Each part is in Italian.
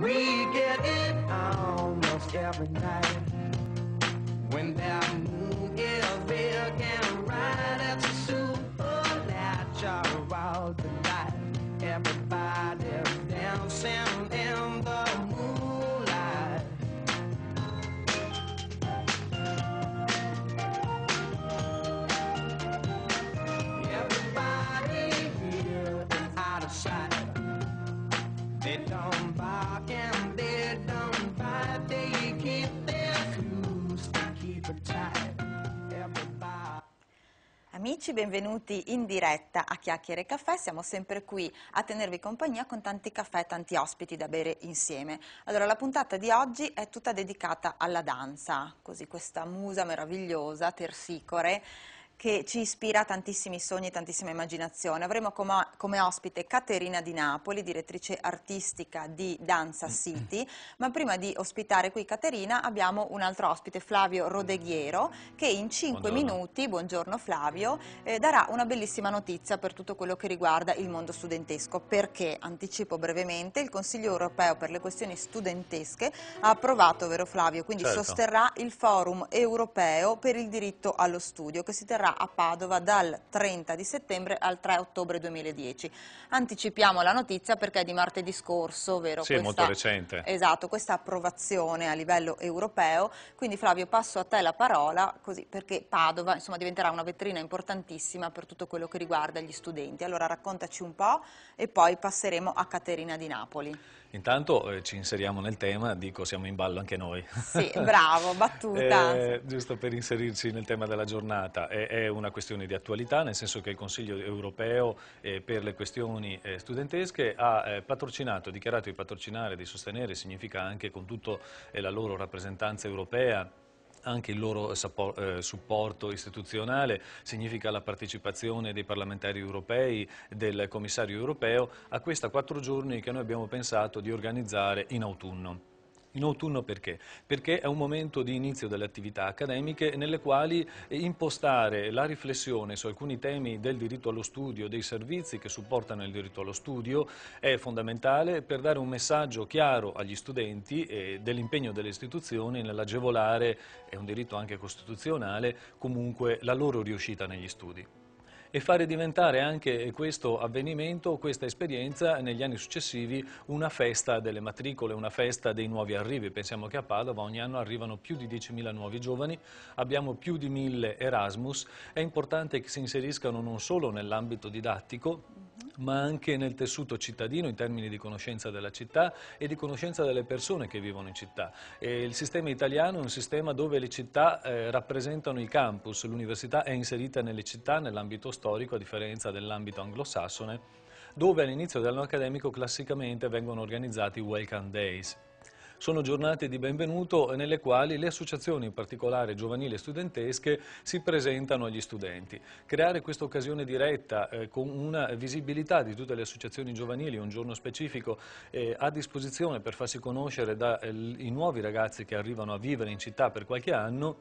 We get it almost every night when there amici, benvenuti in diretta a Chiacchiere Caffè. Siamo sempre qui a tenervi compagnia con tanti caffè e tanti ospiti da bere insieme. Allora, la puntata di oggi è tutta dedicata alla danza, così questa musa meravigliosa, tersicore, che ci ispira a tantissimi sogni e tantissima immaginazione. Avremo come, come, ospite Caterina Di Napoli, direttrice artistica di Danza mm. City, ma prima di ospitare qui Caterina abbiamo un altro ospite, Flavio Rodeghiero, che in 5 buongiorno. minuti, buongiorno Flavio, eh, darà una bellissima notizia per tutto quello che riguarda il mondo studentesco, perché, anticipo brevemente, il Consiglio europeo per le questioni studentesche ha approvato, vero Flavio, quindi certo. sosterrà il forum europeo per il diritto allo studio, che si terrà sarà a Padova dal 30 di settembre al 3 ottobre 2010. Anticipiamo la notizia perché è di martedì scorso, vero? sì, questa, molto recente. Esatto, questa approvazione a livello europeo. Quindi Flavio passo a te la parola così, perché Padova insomma, diventerà una vetrina importantissima per tutto quello che riguarda gli studenti. Allora raccontaci un po' e poi passeremo a Caterina di Napoli. Intanto eh, ci inseriamo nel tema, dico siamo in ballo anche noi. Sì, bravo, battuta. eh, giusto per inserirci nel tema della giornata. È, è è una questione di attualità, nel senso che il Consiglio europeo eh, per le questioni eh, studentesche ha eh, patrocinato, dichiarato di patrocinare, di sostenere, significa anche con tutta eh, la loro rappresentanza europea anche il loro eh, supporto istituzionale, significa la partecipazione dei parlamentari europei, del commissario europeo, a questa quattro giorni che noi abbiamo pensato di organizzare in autunno. In autunno perché? Perché è un momento di inizio delle attività accademiche nelle quali impostare la riflessione su alcuni temi del diritto allo studio, dei servizi che supportano il diritto allo studio, è fondamentale per dare un messaggio chiaro agli studenti dell'impegno delle istituzioni nell'agevolare, è un diritto anche costituzionale, comunque la loro riuscita negli studi e fare diventare anche questo avvenimento, questa esperienza negli anni successivi una festa delle matricole, una festa dei nuovi arrivi. Pensiamo che a Padova ogni anno arrivano più di 10.000 nuovi giovani, abbiamo più di 1.000 Erasmus, è importante che si inseriscano non solo nell'ambito didattico, ma anche nel tessuto cittadino in termini di conoscenza della città e di conoscenza delle persone che vivono in città. E il sistema italiano è un sistema dove le città eh, rappresentano i campus, l'università è inserita nelle città nell'ambito storico a differenza dell'ambito anglosassone dove all'inizio dell'anno accademico classicamente vengono organizzati welcome days sono giornate di benvenuto nelle quali le associazioni, in particolare giovanili e studentesche, si presentano agli studenti. Creare questa occasione diretta eh, con una visibilità di tutte le associazioni giovanili, un giorno specifico eh, a disposizione per farsi conoscere dai eh, nuovi ragazzi che arrivano a vivere in città per qualche anno,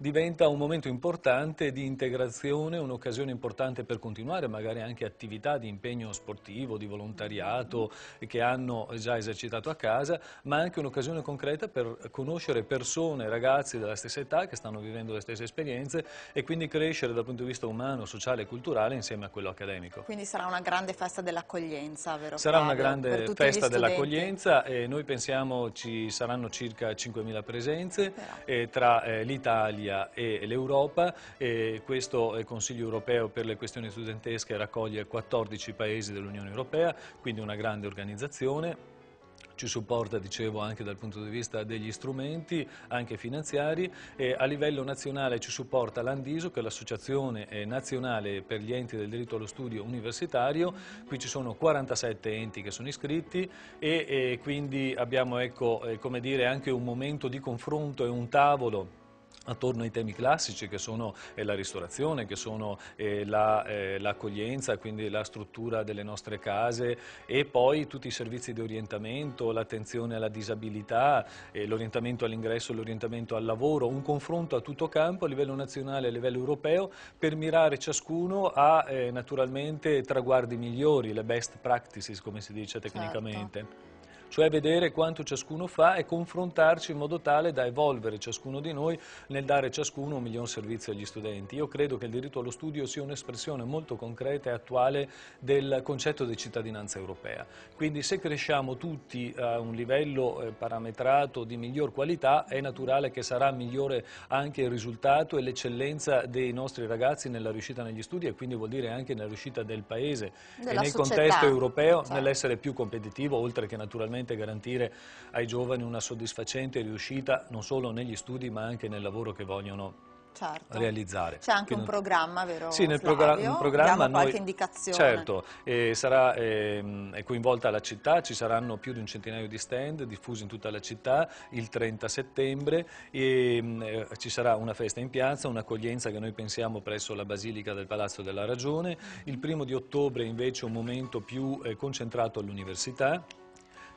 diventa un momento importante di integrazione, un'occasione importante per continuare magari anche attività di impegno sportivo, di volontariato che hanno già esercitato a casa, ma anche un'occasione concreta per conoscere persone, ragazzi della stessa età che stanno vivendo le stesse esperienze e quindi crescere dal punto di vista umano, sociale e culturale insieme a quello accademico. Quindi sarà una grande festa dell'accoglienza, vero? Sarà una grande festa dell'accoglienza e noi pensiamo ci saranno circa 5.000 presenze eh, tra eh, l'Italia l'Italia e l'Europa. Questo Consiglio europeo per le questioni studentesche raccoglie 14 paesi dell'Unione Europea, quindi una grande organizzazione ci supporta, dicevo, anche dal punto di vista degli strumenti, anche finanziari. E a livello nazionale ci supporta l'Andiso, che è l'Associazione eh, Nazionale per gli Enti del Diritto allo Studio Universitario. Qui ci sono 47 enti che sono iscritti e, e eh, quindi abbiamo ecco, eh, come dire, anche un momento di confronto e un tavolo attorno ai temi classici che sono eh, la ristorazione, che sono eh, l'accoglienza, la, eh, quindi la struttura delle nostre case e poi tutti i servizi di orientamento, l'attenzione alla disabilità, eh, l'orientamento all'ingresso, l'orientamento al lavoro, un confronto a tutto campo a livello nazionale e a livello europeo per mirare ciascuno a eh, naturalmente traguardi migliori, le best practices come si dice certo. tecnicamente. Certo cioè vedere quanto ciascuno fa e confrontarci in modo tale da evolvere ciascuno di noi nel dare ciascuno un miglior servizio agli studenti. Io credo che il diritto allo studio sia un'espressione molto concreta e attuale del concetto di cittadinanza europea. Quindi se cresciamo tutti a un livello eh, parametrato di miglior qualità è naturale che sarà migliore anche il risultato e l'eccellenza dei nostri ragazzi nella riuscita negli studi e quindi vuol dire anche nella riuscita del Paese Della e nel società. contesto europeo certo. nell'essere più competitivo oltre che naturalmente sicuramente garantire ai giovani una soddisfacente riuscita non solo negli studi ma anche nel lavoro che vogliono Certo. realizzare. C'è anche Quindi, un programma, vero? Sì, nel progra programma Diamo qualche noi, indicazione. Certo, eh, sarà eh, è coinvolta la città, ci saranno più di un centinaio di stand diffusi in tutta la città il 30 settembre e mm, eh, ci sarà una festa in piazza, un'accoglienza che noi pensiamo presso la Basilica del Palazzo della Ragione. Il primo di ottobre invece un momento più eh, concentrato all'università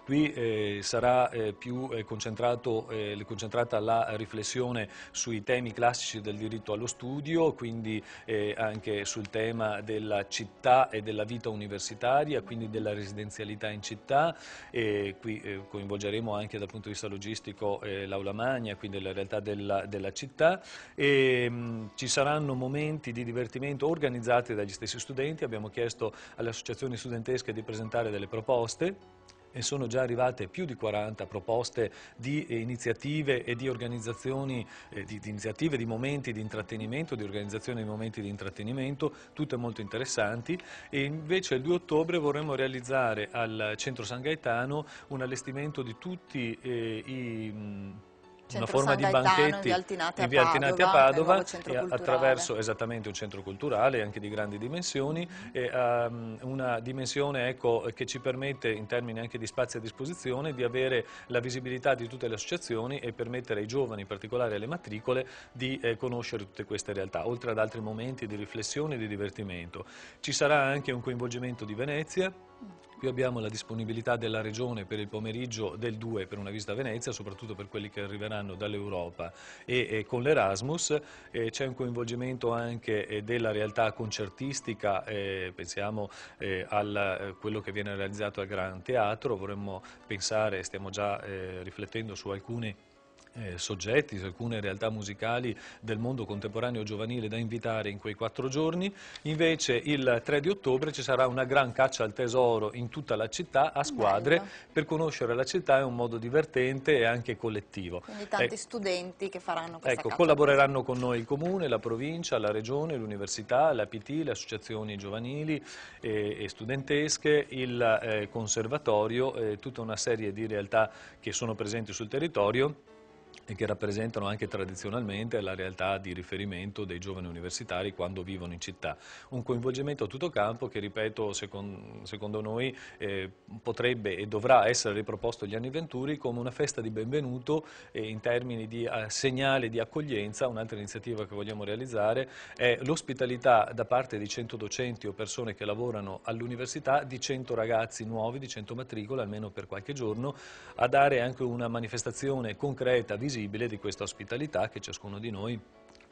Qui eh, sarà eh, più eh, eh, concentrata la riflessione sui temi classici del diritto allo studio, quindi eh, anche sul tema della città e della vita universitaria, quindi della residenzialità in città. E qui eh, coinvolgeremo anche dal punto di vista logistico l'Aula Magna, quindi la realtà della, della città. E, mh, mm, ci saranno momenti di divertimento organizzati dagli stessi studenti, abbiamo chiesto alle associazioni studentesche di presentare delle proposte e sono già arrivate più di 40 proposte di iniziative e di organizzazioni, eh, di, di, iniziative, di momenti di intrattenimento, di organizzazione di momenti di intrattenimento, tutte molto interessanti e invece il 2 ottobre vorremmo realizzare al Centro San Gaetano un allestimento di tutti eh, i una forma di banchetti in via Altinati a Padova, attraverso esattamente un centro culturale anche di grandi dimensioni, e, um, una dimensione ecco, che ci permette in termini anche di spazi a disposizione di avere la visibilità di tutte le associazioni e permettere ai giovani, in particolare alle matricole, di eh, conoscere tutte queste realtà, oltre ad altri momenti di riflessione e di divertimento. Ci sarà anche un coinvolgimento di Venezia, Qui abbiamo la disponibilità della Regione per il pomeriggio del 2 per una visita a Venezia, soprattutto per quelli che arriveranno dall'Europa e, e, con l'Erasmus. Eh, C'è un coinvolgimento anche eh, della realtà concertistica, eh, pensiamo eh, a eh, quello che viene realizzato al Gran Teatro, vorremmo pensare, stiamo già eh, riflettendo su alcune eh, soggetti, alcune realtà musicali del mondo contemporaneo giovanile da invitare in quei quattro giorni. Invece il 3 di ottobre ci sarà una gran caccia al tesoro in tutta la città a squadre Bello. per conoscere la città in un modo divertente e anche collettivo. Quindi tanti eh, studenti che faranno questa ecco, Collaboreranno con noi il comune, la provincia, la regione, l'università, l'APT, le associazioni giovanili e, e studentesche, il eh, conservatorio, eh, tutta una serie di realtà che sono presenti sul territorio e che rappresentano anche tradizionalmente la realtà di riferimento dei giovani universitari quando vivono in città. Un coinvolgimento a tutto campo che, ripeto, secondo, secondo noi eh, potrebbe e dovrà essere riproposto agli anni venturi come una festa di benvenuto eh, in termini di eh, segnale di accoglienza. Un'altra iniziativa che vogliamo realizzare è l'ospitalità da parte di 100 docenti o persone che lavorano all'università di 100 ragazzi nuovi, di 100 matricole, almeno per qualche giorno, a dare anche una manifestazione concreta, visibile visibile di questa ospitalità che ciascuno di noi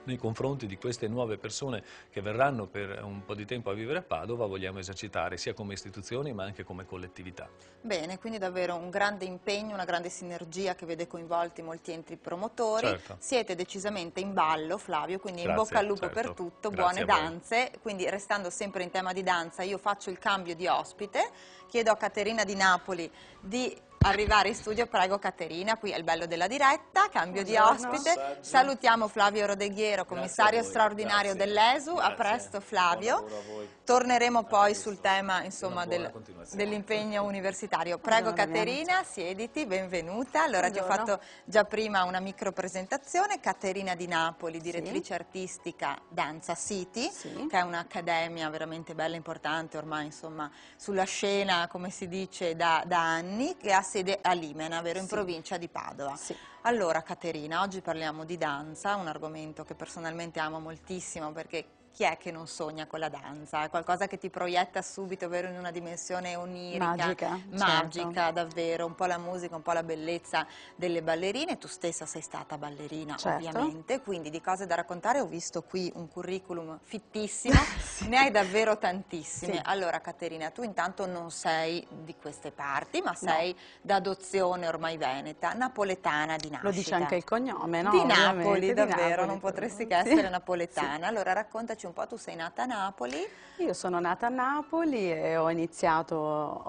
nei confronti di queste nuove persone che verranno per un po' di tempo a vivere a Padova vogliamo esercitare sia come istituzioni ma anche come collettività. Bene, quindi davvero un grande impegno, una grande sinergia che vede coinvolti molti enti promotori. Certo. Siete decisamente in ballo Flavio, quindi Grazie, in bocca al lupo certo. per tutto, Grazie buone danze. Quindi restando sempre in tema di danza io faccio il cambio di ospite, chiedo a Caterina di Napoli di arrivare in studio, prego Caterina, qui è il bello della diretta, cambio Buongiorno. di ospite. Buongiorno. Salutiamo Flavio Rodeghiero, commissario straordinario dell'ESU. A presto Flavio. A Torneremo poi sul tema del, dell'impegno universitario. Prego Buongiorno, Caterina, siediti, benvenuta. Allora ti ho fatto già prima una micro presentazione. Caterina di Napoli, direttrice sì. artistica Danza City, sì. che è un'accademia veramente bella e importante ormai insomma, sulla scena, come si dice, da, da anni, che ha sede a Limena, vero? in sì. provincia di Padova. Sì. Allora Caterina, oggi parliamo di danza, un argomento che personalmente amo moltissimo perché chi è che non sogna con la danza? È qualcosa che ti proietta subito ovvero in una dimensione onirica, magica, magica certo. davvero, un po' la musica, un po' la bellezza delle ballerine, tu stessa sei stata ballerina certo. ovviamente, quindi di cose da raccontare ho visto qui un curriculum fittissimo, sì. ne hai davvero tantissime. Sì. Allora Caterina, tu intanto non sei di queste parti, ma sei no. d'adozione ormai veneta, napoletana di nascita. Lo dice anche il cognome, no? Di Napoli, davvero, di Napoli, non potresti che essere sì. napoletana. Allora raccontaci raccontaci un po', tu sei nata a Napoli. Io sono nata a Napoli e ho iniziato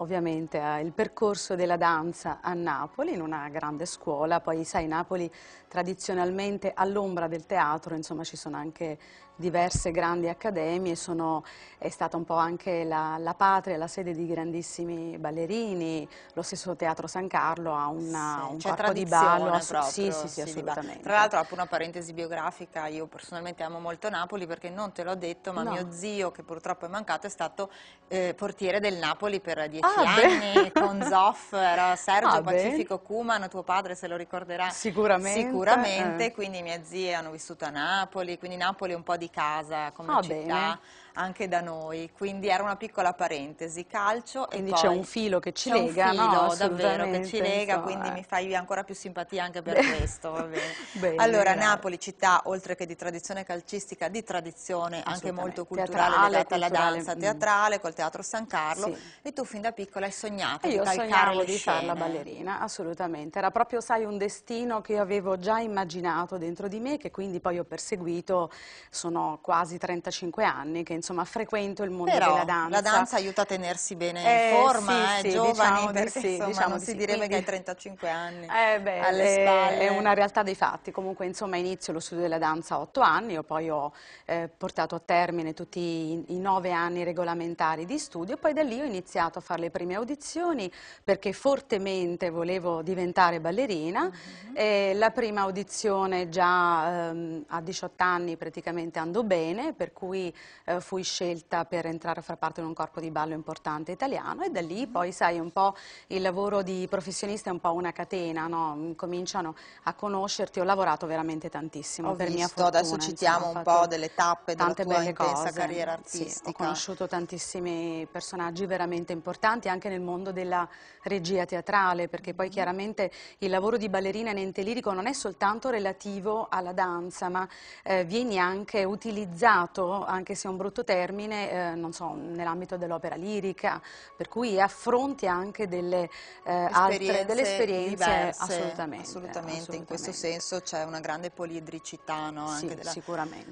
ovviamente eh, il percorso della danza a Napoli in una grande scuola, poi sai Napoli tradizionalmente all'ombra del teatro, insomma ci sono anche diverse grandi accademie, sono, è stata un po' anche la, la, patria, la sede di grandissimi ballerini, lo stesso Teatro San Carlo ha una, sì, un cioè di ballo, proprio, sì, sì, sì, assolutamente. Tra l'altro apro una parentesi biografica, io personalmente amo molto Napoli perché non te l'ho detto, ma no. mio zio che purtroppo è mancato è stato eh, portiere del Napoli per dieci ah, anni, beh. con Zoff, era ah, Sergio ah, Pacifico beh. Cumano, tuo padre se lo ricorderà sicuramente. sicuramente Sicuramente, eh. quindi mie zie hanno vissuto a Napoli, quindi Napoli è un po' di casa come ah, città. Bene anche da noi, quindi era una piccola parentesi, calcio quindi e poi... c'è un filo che ci lega, un filo, no, davvero, che ci lega, insomma, quindi eh. mi fai ancora più simpatia anche per questo, va bene. bene allora, bene. Napoli, città, oltre che di tradizione calcistica, di tradizione anche molto culturale, teatrale, legata alla danza mm. teatrale, col Teatro San Carlo, sì. e tu fin da piccola hai sognato di calcare le di fare la ballerina, assolutamente, era proprio, sai, un destino che avevo già immaginato dentro di me, che quindi poi ho perseguito, sono quasi 35 anni che insomma frequento il mondo Però, della danza. la danza aiuta a tenersi bene eh, in forma, sì, eh, sì, giovani, diciamo perché sì, insomma, diciamo non si direbbe che hai 35 anni eh beh, alle è, eh, spalle. È una realtà dei fatti, comunque insomma inizio lo studio della danza a 8 anni, io poi ho eh, portato a termine tutti i, i 9 anni regolamentari di studio, poi da lì ho iniziato a fare le prime audizioni perché fortemente volevo diventare ballerina, mm -hmm. la prima audizione già ehm, a 18 anni praticamente andò bene, per cui eh, fui scelta per entrare a far parte di un corpo di ballo importante italiano e da lì mm-hmm. poi sai un po' il lavoro di professionista è un po' una catena, no? Mm, cominciano a conoscerti, ho lavorato veramente tantissimo ho per visto, mia fortuna. Adesso citiamo un po' delle tappe della tua intensa cose. carriera artistica. Sì, ho conosciuto tantissimi personaggi veramente importanti anche nel mondo della regia teatrale perché poi mm-hmm. chiaramente il lavoro di ballerina in ente lirico non è soltanto relativo alla danza ma eh, viene anche utilizzato, anche se è un brutto corto termine, eh, so, nell'ambito dell'opera lirica, per cui affronti anche delle, eh, altre, delle esperienze diverse, assolutamente, assolutamente, assolutamente, in questo senso c'è una grande polidricità no? sì,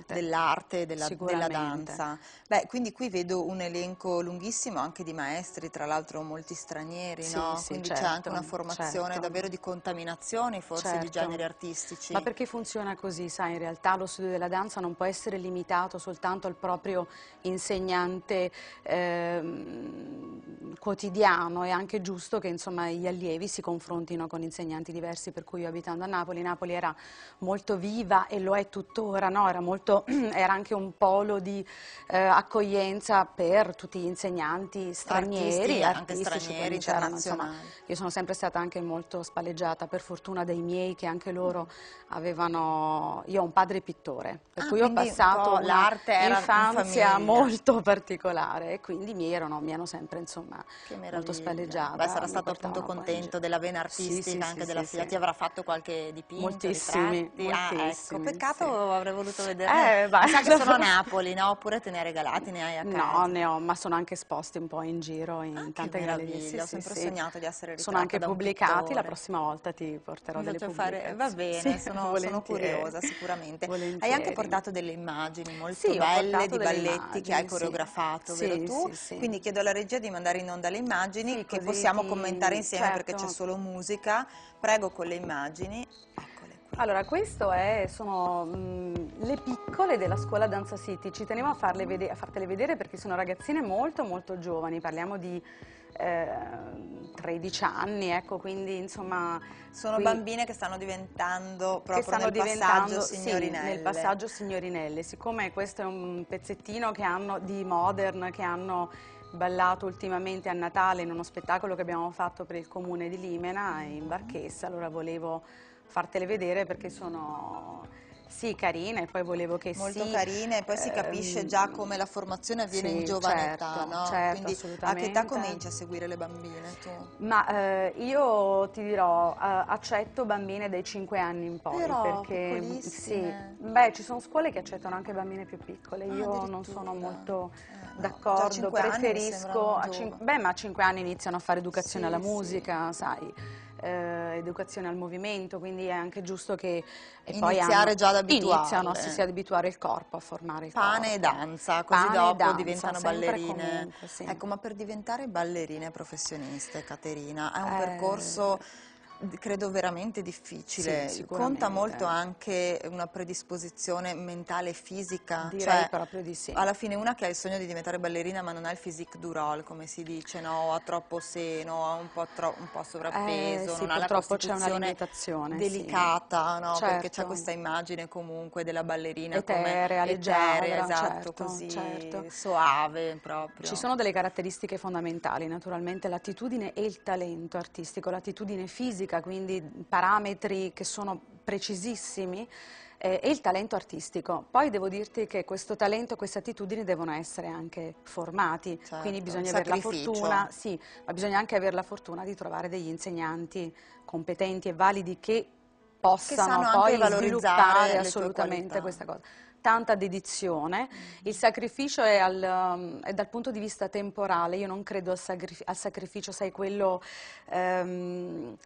dell'arte, dell della, della, danza. Beh, quindi qui vedo un elenco lunghissimo anche di maestri, tra l'altro molti stranieri, sì, no? sì, quindi certo, c'è anche una formazione certo. davvero di contaminazione forse certo. di generi artistici. Ma perché funziona così, sai, in realtà lo studio della danza non può essere limitato soltanto al proprio insegnante eh, quotidiano, è anche giusto che insomma, gli allievi si confrontino con insegnanti diversi, per cui io abitando a Napoli, Napoli era molto viva e lo è tuttora, no? era, molto, era, anche un polo di eh, accoglienza per tutti gli insegnanti stranieri, artisti, artisti stranieri, internazionali. Insomma, io sono sempre stata anche molto spalleggiata, per fortuna dei miei che anche loro avevano, io ho un padre pittore, per ah, cui ho passato l'arte infanzia molto particolare e quindi mi, erano, mi hanno sempre insomma molto spalleggiata. Beh, sarà stato appunto contento della vena artistica sì, sì, anche sì, della figlia, ti avrà fatto qualche dipinto, moltissimi, moltissimi ah, ecco, peccato avrei voluto vedere. Eh, eh vai, sa che sono a Napoli, no? Oppure te ne hai regalati, ne hai a casa? No, ne ho, ma sono anche esposti un po' in giro in ah, tante gallerie. Sì, ho sempre sognato di essere ritratta Sono anche pubblicati, la prossima volta ti porterò delle pubblicazioni. Va bene, sono curiosa sicuramente. Hai anche portato delle immagini molto belle di balletti balletti che hai coreografato, sì. vero tu? Sì, sì. Quindi chiedo alla regia di mandare in onda le immagini che possiamo di... commentare insieme certo. perché c'è certo. solo musica. Prego con le immagini. Eccole. Allora, queste sono mh, le piccole della scuola Danza City, ci tenevo a, vede a fartele vedere perché sono ragazzine molto molto giovani, parliamo di 13 ehm, anni, ecco, quindi insomma... Sono qui, bambine che stanno diventando proprio stanno nel diventando, passaggio signorinelle. Sì, nel passaggio signorinelle, siccome questo è un pezzettino che hanno di modern, che hanno ballato ultimamente a Natale in uno spettacolo che abbiamo fatto per il comune di Limena in Barchessa, allora volevo fartele vedere perché sono sì, carine, poi volevo che Molto Molto carine, poi si capisce ehm, già come la formazione avviene sì, in giovane certo, età, no? Certo, Quindi a che età cominci a seguire le bambine tu? Ma eh, io ti dirò, eh, accetto bambine dai 5 anni in poi, Però, perché sì, beh, ci sono scuole che accettano anche bambine più piccole, ah, io non sono molto eh, no, d'accordo, preferisco, a beh ma a 5 anni iniziano a fare educazione sì, alla musica, sai eh, educazione al movimento, quindi è anche giusto che e iniziare hanno, già ad abituare. Iniziano sì, sì, abituare il corpo, a formare il Pane corpo. e danza, così Pane dopo danza, diventano ballerine. Comunque, sì. Ecco, ma per diventare ballerine professioniste, Caterina, è un eh... percorso credo veramente difficile. Sì, Conta molto anche una predisposizione mentale e fisica. Direi cioè, proprio di sì. Alla fine una che ha il sogno di diventare ballerina ma non ha il physique du role, come si dice, no? ha troppo seno, ha un po', tro un po sovrappeso, eh, sì, non ha la costituzione delicata, sì. no? certo. perché c'è questa immagine comunque della ballerina eterea, come leggera, esatto, certo, così certo. soave proprio. Ci sono delle caratteristiche fondamentali, naturalmente l'attitudine e il talento artistico, l'attitudine fisica scientifica, quindi parametri che sono precisissimi, eh, e il talento artistico. Poi devo dirti che questo talento, queste attitudini devono essere anche formati, certo, quindi bisogna avere la fortuna, sì, ma bisogna anche avere la fortuna di trovare degli insegnanti competenti e validi che possano che poi sviluppare assolutamente questa cosa. Tanta dedizione, mm. il sacrificio è, al, um, è, dal punto di vista temporale, io non credo al, sacrificio, sai, quello... Um,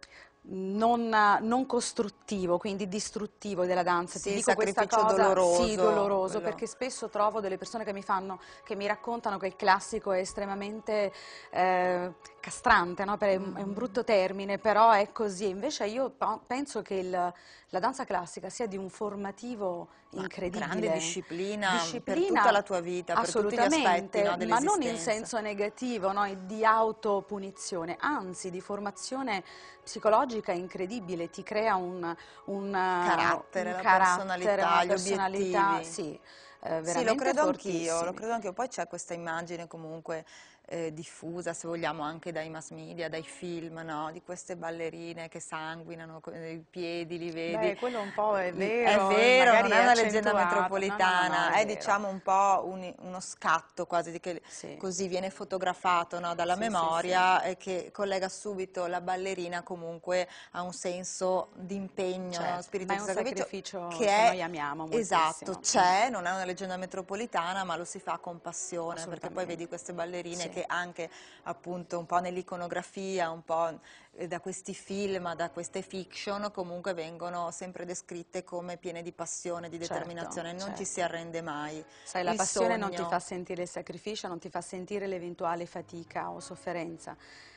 non, non, costruttivo, quindi distruttivo della danza. Sì, Ti dico questa cosa doloroso, sì, doloroso perché spesso trovo delle persone che mi, fanno, che mi raccontano che il classico è estremamente eh, castrante, no? è un brutto termine, però è così. Invece io penso che il, la danza classica sia di un formativo incredibile. Grande disciplina, disciplina per tutta la tua vita, assolutamente, per tutti gli aspetti no, ma non in senso negativo, no? di autopunizione, anzi di formazione psicologica incredibile, ti crea un, un carattere, un carattere personalità, personalità Sì, eh, sì, lo credo lo credo anch'io. Poi c'è questa immagine comunque eh, diffusa, se vogliamo, anche dai mass media, dai film, no? di queste ballerine che sanguinano eh, i piedi, li vedi. Beh, quello un po' è vero. È vero, non è una leggenda metropolitana, no, no, no, è, è diciamo un po' un, uno scatto quasi che sì. così viene fotografato dalla sì, memoria sì, che collega subito la ballerina comunque a un senso di impegno certo. spirituale. È un sacrificio che, è, noi amiamo molto. Esatto, c'è, mm. non è una leggenda metropolitana, ma lo si fa con passione, perché poi vedi queste ballerine perché anche appunto un po' nell'iconografia, un po' eh, da questi film, da queste fiction, comunque vengono sempre descritte come piene di passione, di certo, determinazione, certo, non certo. ci si certo. arrende mai. Sai, la il passione sogno... non ti fa sentire il sacrificio, non ti fa sentire l'eventuale fatica o sofferenza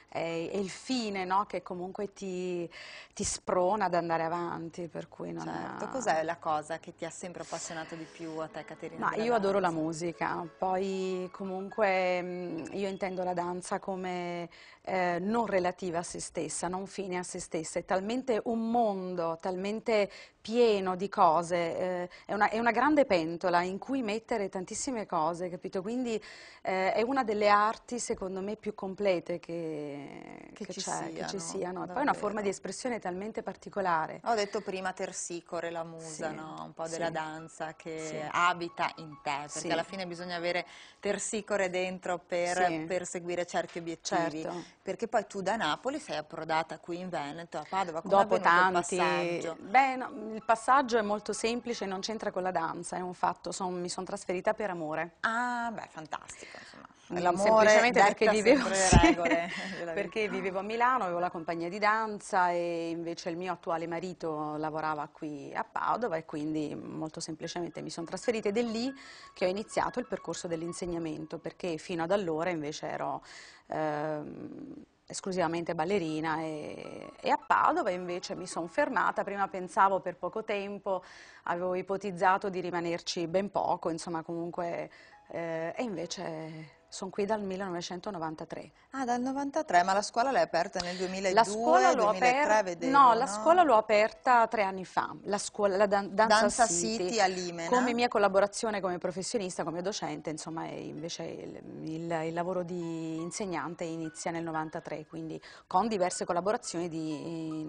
è, è il fine no? che comunque ti, ti, sprona ad andare avanti. certo, è... cos'è la cosa che ti ha sempre appassionato di più a te Caterina? Ma io adoro la musica, poi comunque mm, io intendo la danza come eh, non relativa a se stessa, non fine a se stessa, è talmente un mondo, talmente pieno di cose, eh, è, una, è, una, grande pentola in cui mettere tantissime cose, capito? Quindi eh, è una delle arti secondo me più complete che che, che, che ci, siano, ci siano. Poi è una forma di espressione talmente particolare. Ho detto prima Tersicore, la musa, sì, no? un po' sì. della danza che sì. abita in te, perché alla fine bisogna avere Tersicore dentro per perseguire certi obiettivi. Certo. Perché poi tu da Napoli sei approdata qui in Veneto, a Padova, come Dopo tanti... il passaggio? Beh, no, il passaggio è molto semplice, non c'entra con la danza, è un fatto, son, mi sono trasferita per amore. Ah, beh, fantastico, insomma. L'amore semplicemente perché vivevo, sì, la Perché verità. vivevo a Milano, avevo la compagnia di danza e invece il mio attuale marito lavorava qui a Padova e quindi molto semplicemente mi sono trasferita ed è lì che ho iniziato il percorso dell'insegnamento perché fino ad allora invece ero... Ehm, esclusivamente ballerina e, e, a Padova invece mi sono fermata, prima pensavo per poco tempo, avevo ipotizzato di rimanerci ben poco, insomma comunque, eh, e invece sono qui dal 1993. Ah, dal 1993, ma la scuola l'hai aperta nel 2002, la scuola 2003 aper- vedevo, no, no, la scuola l'ho aperta tre anni fa, la, scuola, la Dan- Danza, Danza City, City a Limena. Come mia collaborazione come professionista, come docente, insomma, invece il, il, il, lavoro di insegnante inizia nel 1993, quindi con diverse collaborazioni di,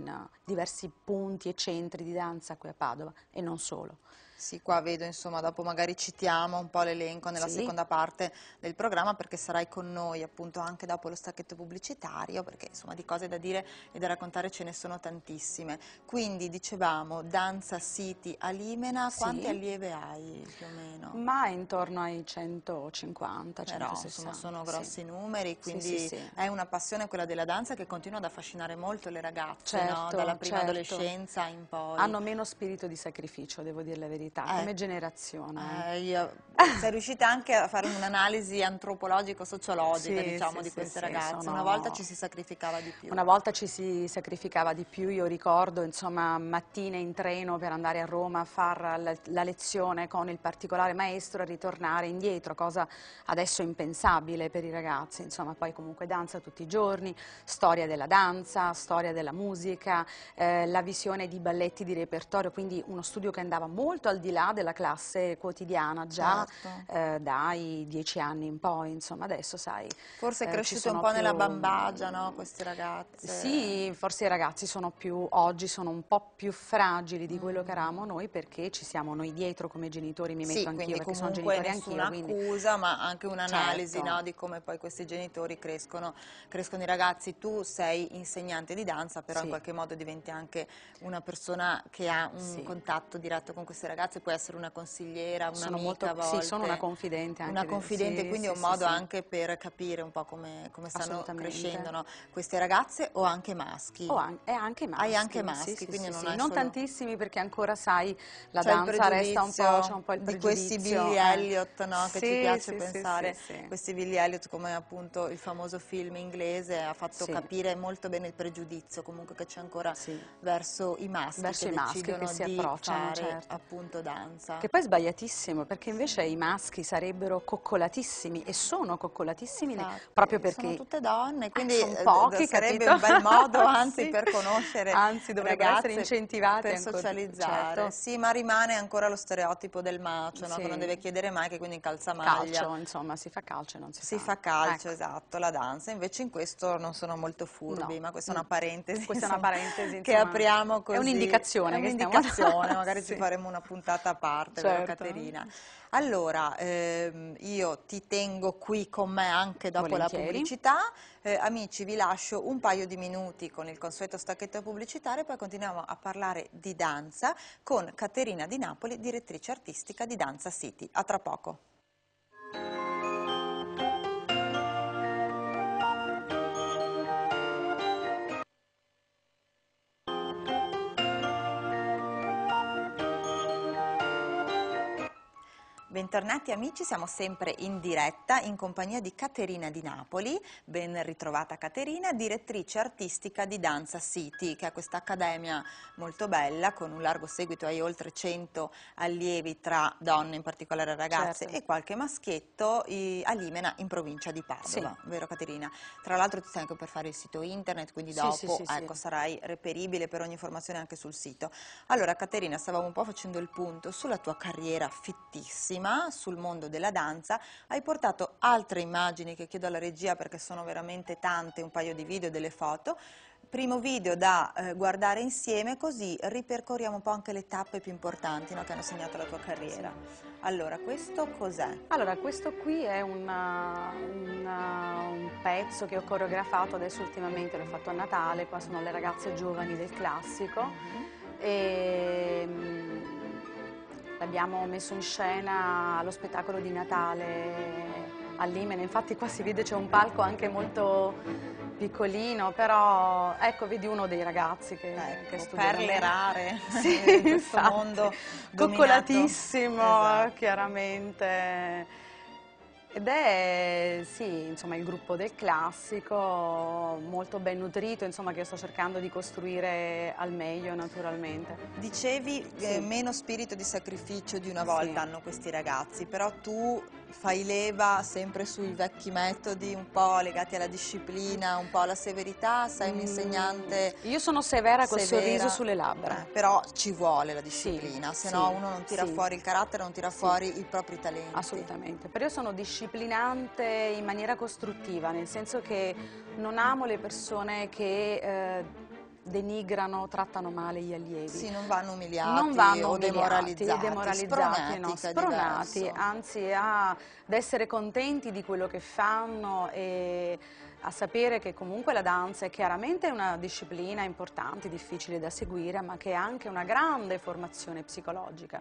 in diversi punti e centri di danza qui a Padova e non solo. Sì, qua vedo, insomma, dopo magari citiamo un po' l'elenco nella sì. seconda parte del programma perché sarai con noi appunto anche dopo lo stacchetto pubblicitario perché insomma di cose da dire e da raccontare ce ne sono tantissime. Quindi dicevamo Danza City a Limena, sì. quanti allievi hai più o meno? Ma intorno ai 150, Però, 160. insomma sono grossi sì. numeri, quindi è una passione quella della danza che continua ad affascinare molto le ragazze, certo, no? dalla prima certo. adolescenza in poi. Hanno meno spirito di sacrificio, devo dire la verità personalità, eh, come generazione. Eh, io, sei riuscita anche a fare un'analisi antropologico-sociologica sì, diciamo, sì, di queste sì, ragazze, sono... una volta ci si sacrificava di più. Una volta ci si sacrificava di più, io ricordo insomma, mattine in treno per andare a Roma a fare la, la lezione con il particolare maestro e ritornare indietro, cosa adesso impensabile per i ragazzi, insomma poi comunque danza tutti i giorni, storia della danza, storia della musica, eh, la visione di balletti di repertorio, quindi uno studio che andava molto al al di là della classe quotidiana, già certo. eh, dai dieci anni in poi, insomma adesso sai. Forse è eh, cresciuto un po' più... nella bambagia, no, questi ragazzi? Sì, forse i ragazzi sono più, oggi sono un po' più fragili di mm. quello che mm. eravamo noi perché ci siamo noi dietro come genitori, mi sì, metto anch'io perché sono genitori anch'io. Sì, quindi un'accusa ma anche un'analisi certo. no, di come poi questi genitori crescono, crescono i ragazzi. Tu sei insegnante di danza però sì. in qualche modo diventi anche una persona che ha un sì. contatto diretto con questi ragazzi ragazze puoi essere una consigliera, un'amica sono a volte. Sì, sono una confidente anche. Una confidente, sì, quindi sì, è un modo anche per capire un po' come, come stanno crescendo no? queste ragazze o anche maschi. O an è anche maschi. Hai anche maschi, quindi non, sì, non tantissimi perché ancora sai la danza resta un po', un po' il pregiudizio. Di questi Billy eh. Elliot, no? Che ti piace pensare. Questi Billy Elliot, come appunto il famoso film inglese, ha fatto capire molto bene il pregiudizio comunque che c'è ancora verso i maschi verso che i maschi decidono che si approcciano certo. appunto fatto danza. Che poi è sbagliatissimo, perché invece sì. i maschi sarebbero coccolatissimi e sono coccolatissimi esatto. proprio perché... Sono tutte donne, eh, quindi eh, pochi, sarebbe capito? un bel modo anzi sì. per conoscere Anzi dovrebbe essere incentivati per ancora, socializzare. Certo. Sì, ma rimane ancora lo stereotipo del macio, no? sì. che non deve chiedere mai, che quindi calza maglia. Calcio, insomma, si fa calcio e non si, fa. Si fa calcio, ecco. esatto, la danza. Invece in questo non sono molto furbi, no. ma questa è mm. una parentesi. Questa insomma, è una parentesi, insomma, che apriamo così. È un'indicazione. È un'indicazione, magari sì. ci faremo una puntata puntata a parte, certo. Caterina? Allora, ehm, io ti tengo qui con me anche dopo Volentieri. la pubblicità. Eh, amici, vi lascio un paio di minuti con il consueto stacchetto pubblicitario e poi continuiamo a parlare di danza con Caterina Di Napoli, direttrice artistica di Danza City. A tra poco. Bentornati amici, siamo sempre in diretta in compagnia di Caterina di Napoli, ben ritrovata Caterina, direttrice artistica di Danza City, che ha questa accademia molto bella, con un largo seguito ai oltre 100 allievi tra donne, in particolare ragazze, certo. e qualche maschietto a Limena in provincia di Padova, sì. vero Caterina? Tra l'altro ti stai anche per fare il sito internet, quindi dopo sì, sì, ecco, sarai reperibile per ogni informazione anche sul sito. Allora Caterina, stavamo un po' facendo il punto sulla tua carriera fittissima, ma sul mondo della danza hai portato altre immagini che chiedo alla regia perché sono veramente tante, un paio di video e delle foto, primo video da eh, guardare insieme così ripercorriamo un po' anche le tappe più importanti no, che hanno segnato la tua carriera. Sì. Allora, questo cos'è? Allora, questo qui è una, una, un pezzo che ho coreografato adesso ultimamente, l'ho fatto a Natale, qua sono le ragazze giovani del classico mm -hmm. e, ehm, L'abbiamo messo in scena allo spettacolo di Natale all'Imene, infatti qua si vede c'è un palco anche molto piccolino, però ecco vedi uno dei ragazzi che, ecco, che studia. Perle rare, sì, in questo infatti, mondo coccolatissimo esatto. chiaramente ed è sì, insomma, il gruppo del classico, molto ben nutrito, insomma, che sto cercando di costruire al meglio naturalmente. Dicevi eh, sì. eh, meno spirito di sacrificio di una volta sì. hanno questi ragazzi, però tu fai leva sempre sui vecchi metodi, un po' legati alla disciplina, un po' alla severità, sei un mm, insegnante... io sono severa col severa, sorriso sulle labbra. Eh, però ci vuole la disciplina, sì, se no uno non tira fuori il carattere, non tira fuori i propri talenti. Assolutamente, però io sono disciplinata disciplinante in maniera costruttiva, nel senso che non amo le persone che... Eh, denigrano, trattano male gli allievi. Sì, non vanno umiliati non vanno o demoralizzati, demoralizzati no, spronati, anzi a, ad essere contenti di quello che fanno e a sapere che comunque la danza è chiaramente una disciplina importante, difficile da seguire, ma che è anche una grande formazione psicologica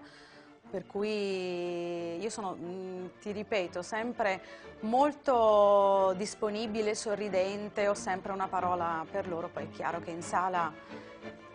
per cui io sono, mm, ti ripeto, sempre molto disponibile, sorridente, ho sempre una parola per loro, poi è chiaro che in sala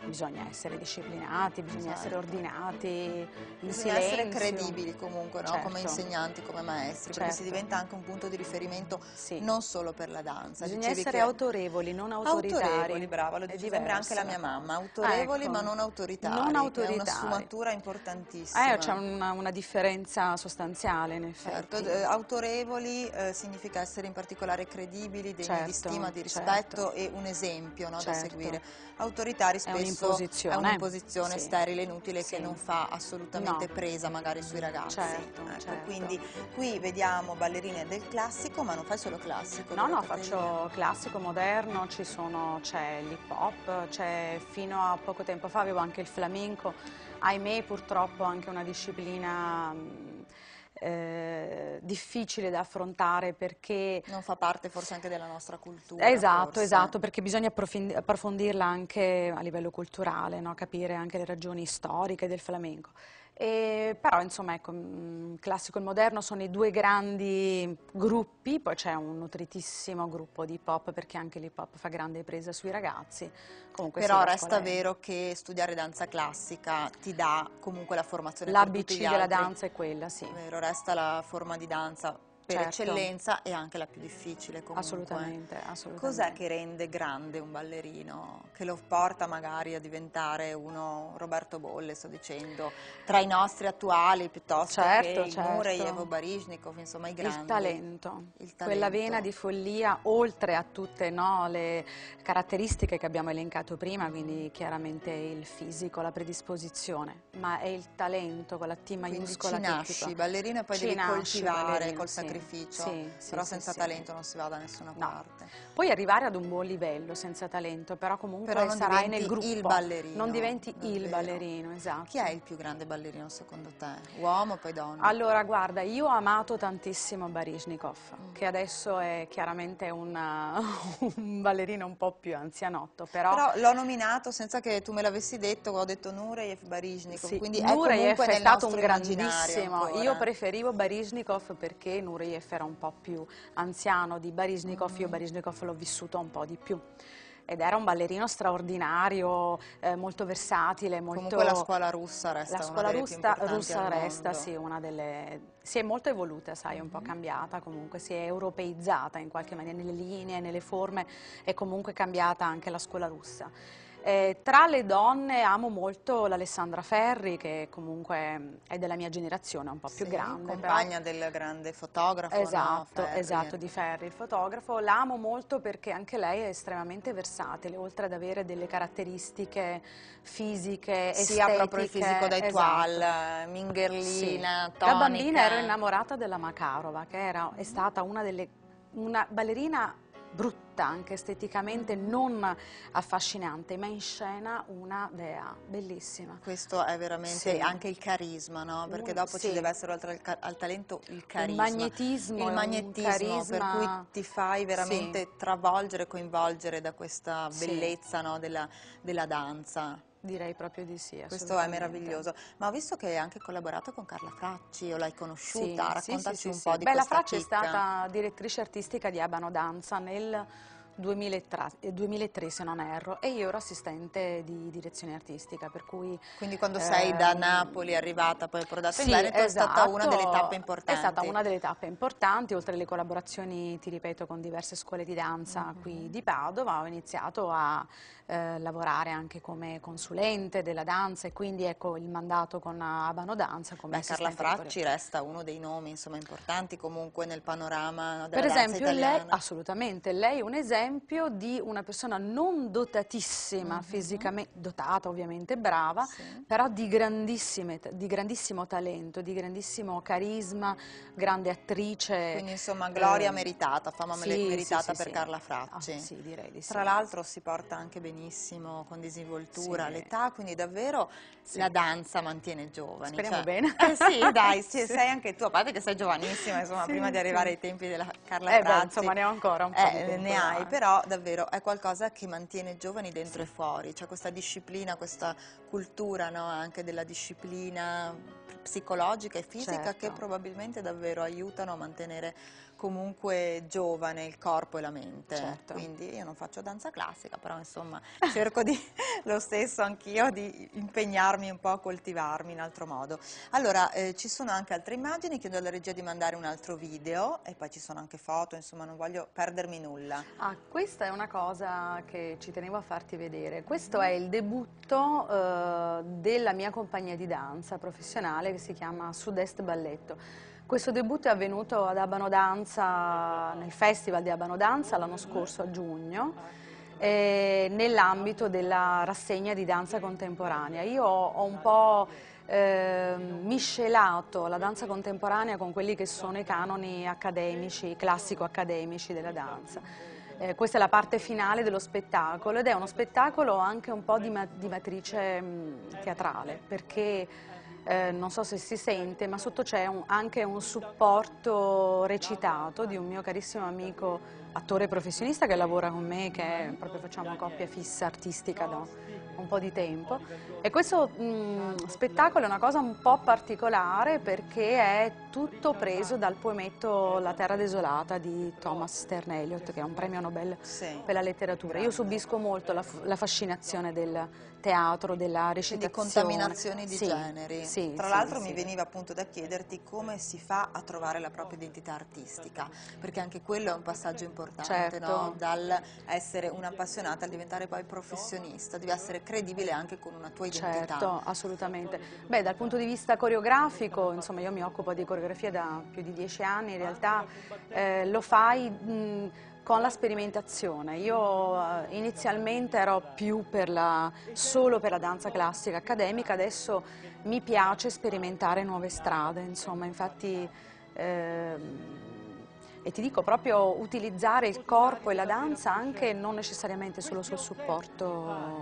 bisogna essere disciplinati, bisogna esatto. essere ordinati, bisogna essere credibili comunque no? certo. come insegnanti, come maestri, certo. perché si certo. diventa anche un punto di riferimento sì. non solo per la danza. Bisogna Dicevi essere autorevoli, non autoritari. Autorevoli, brava, lo dice sempre anche la mia mamma, autorevoli ecco. ma non autoritari, non autoritari. è una sfumatura importantissima. Eh, c'è una, una, differenza sostanziale in effetti. Certo. Eh, autorevoli eh, significa essere in particolare credibili, degni di certo, stima, di rispetto certo. e un esempio no? da seguire. Autoritari spesso un'imposizione, è un'imposizione sì. sterile, inutile, sì. che non fa assolutamente no. presa magari sui ragazzi. Certo, ecco, certo. Quindi qui vediamo ballerine del classico, ma non fai solo classico. No, no, faccio tenere. classico, moderno, c'è l'hip hop, c'è fino a poco tempo fa avevo anche il flamenco, ahimè purtroppo anche una disciplina eh, difficile da affrontare perché... Non fa parte forse anche della nostra cultura. Esatto, forse. esatto, perché bisogna approfondirla anche a livello culturale, no? capire anche le ragioni storiche del flamenco. E, però insomma ecco, mm, classico e moderno sono i due grandi gruppi, poi c'è un nutritissimo gruppo di hip hop perché anche l'hip hop fa grande presa sui ragazzi. Comunque però resta vero che studiare danza classica ti dà comunque la formazione L'ABC della danza è quella, sì. È Vero, resta la forma di danza per certo. eccellenza e anche la più difficile comunque. Assolutamente, assolutamente. Cos'è che rende grande un ballerino? Che lo porta magari a diventare uno Roberto Bolle, sto dicendo, tra i nostri attuali piuttosto certo, che certo. Nureyev certo. o Barishnikov, insomma i grandi. Il talento, Il talento. quella vena di follia oltre a tutte no, le caratteristiche che abbiamo elencato prima, quindi chiaramente il fisico, la predisposizione, ma è il talento con la T maiuscola. Quindi ci nasci, ballerina poi ci devi coltivare col sacrificio sacrificio, sì, sì, però senza sì, talento non si va da nessuna no. parte. Puoi arrivare ad un buon livello senza talento, però comunque però sarai nel gruppo. il ballerino. Non diventi non il ballerino, esatto. Chi è il più grande ballerino secondo te? Uomo poi donna? Allora, guarda, io ho amato tantissimo Barishnikov, mm. che adesso è chiaramente una, un ballerino un po' più anzianotto, però... però l'ho nominato senza che tu me l'avessi detto, ho detto Nureyev Baryshnikov, quindi Nureyev è, è stato un grandissimo. Io preferivo Barishnikov perché Nureyev Nureyev era un po' più anziano di Barisnikov, io mm. Barisnikov l'ho vissuto un po' di più ed era un ballerino straordinario, eh, molto versatile, molto... Comunque la scuola russa resta la scuola russa, russa resta, sì, una delle... Si è molto evoluta, sai, mm -hmm. un po' mm-hmm. cambiata comunque, si è europeizzata in qualche maniera nelle linee, nelle forme, è comunque cambiata anche la scuola russa. Eh, tra le donne amo molto l'Alessandra Ferri, che comunque mm, è della mia generazione, un po' sì, più grande. compagna però. del grande fotografo. Esatto, no? Ferri. esatto, di Ferri, il fotografo. L'amo molto perché anche lei è estremamente versatile, oltre ad avere delle caratteristiche fisiche, sì, estetiche. Sia proprio il fisico da Etoile, esatto. mingerlina, sì. Da bambina ero innamorata della Makarova, che era, è stata una delle una ballerina brutta, anche esteticamente non affascinante, ma in scena una dea bellissima. Questo è veramente sì. anche il carisma, no? Perché un, mm, dopo sì. ci deve essere oltre al, al, talento il carisma. Il magnetismo. Il magnetismo, carisma... per cui ti fai veramente sì. travolgere, coinvolgere da questa bellezza no? della, della danza. Direi proprio di sì. Questo è meraviglioso. Ma ho visto che hai anche collaborato con Carla Fracci, o l'hai conosciuta, sì, raccontaci sì, sì, un po' di Beh, questa La Fracci chicca. è stata direttrice artistica di Abano Danza nel 2003, 2003, eh, se non erro e io ero assistente di direzione artistica per cui quindi quando ehm, sei da ehm, Napoli arrivata poi prodata sì, in Veneto esatto, è stata una delle tappe importanti è stata una delle tappe importanti oltre alle collaborazioni ti ripeto con diverse scuole di danza mm -hmm. qui di Padova ho iniziato a eh, lavorare anche come consulente della danza e quindi ecco il mandato con Abano Danza come Beh, Carla Fracci resta uno dei nomi insomma importanti comunque nel panorama della per danza esempio, italiana per esempio lei assolutamente lei un esempio esempio di una persona non dotatissima mm -hmm. fisicamente, dotata ovviamente, brava, sì. però di, di, grandissimo talento, di grandissimo carisma, grande attrice. Quindi insomma eh, gloria ehm... meritata, fama sì, meritata sì, per Carla ah, Fracci. Ah, sì, direi di sì. Tra l'altro si porta anche benissimo con disinvoltura l'età, quindi davvero la danza mantiene giovani. Speriamo cioè... bene. Eh sì, dai, sei anche tu, a parte che sei giovanissima, insomma, prima di arrivare ai tempi della Carla eh, Fracci. Beh, insomma, ne ho ancora un po' eh, di tempo. Ne hai, però davvero è qualcosa che mantiene giovani dentro e fuori, c'è questa disciplina, questa cultura no, anche della disciplina psicologica e fisica certo. che probabilmente davvero aiutano a mantenere comunque giovane il corpo e la mente. Certo. Quindi io non faccio danza classica, però insomma cerco di, lo stesso anch'io di impegnarmi un po' a coltivarmi in altro modo. Allora, eh, ci sono anche altre immagini, chiedo alla regia di mandare un altro video e poi ci sono anche foto, insomma non voglio perdermi nulla. Ah, questa è una cosa che ci tenevo a farti vedere. Questo è il debutto eh, della mia compagnia di danza professionale che si chiama Sud-Est Balletto. Questo debutto è avvenuto ad Abano Danza, nel Festival di Abano Danza l'anno scorso a giugno, eh, nell'ambito della rassegna di danza contemporanea. Io ho un po' eh, miscelato la danza contemporanea con quelli che sono i canoni accademici, classico-accademici della danza. Eh, questa è la parte finale dello spettacolo ed è uno spettacolo anche un po' di, ma di matrice mh, teatrale perché eh, non so se si sente, ma sotto c'è anche un supporto recitato di un mio carissimo amico attore professionista che lavora con me, che proprio facciamo coppia fissa artistica da un po' di tempo. E questo mh, spettacolo è una cosa un po' particolare perché è tutto preso dal poemetto La terra desolata di Thomas Stern Eliot, che è un premio Nobel per la letteratura. Io subisco molto la, la fascinazione del teatro, della recitazione. Quindi contaminazioni di sì, generi. Sì, Tra l'altro mi veniva appunto da chiederti come si fa a trovare la propria identità artistica, perché anche quello è un passaggio importante importante, certo. no? dal essere un'appassionata al diventare poi professionista, devi essere credibile anche con una tua identità. Certo, assolutamente. Beh, dal punto di vista coreografico, insomma io mi occupo di coreografia da più di dieci anni, in realtà eh, lo fai... Mh, con la sperimentazione. Io eh, inizialmente ero più per la, solo per la danza classica accademica, adesso mi piace sperimentare nuove strade, insomma, infatti... Eh, e ti dico proprio utilizzare il corpo e la danza anche non necessariamente solo sul supporto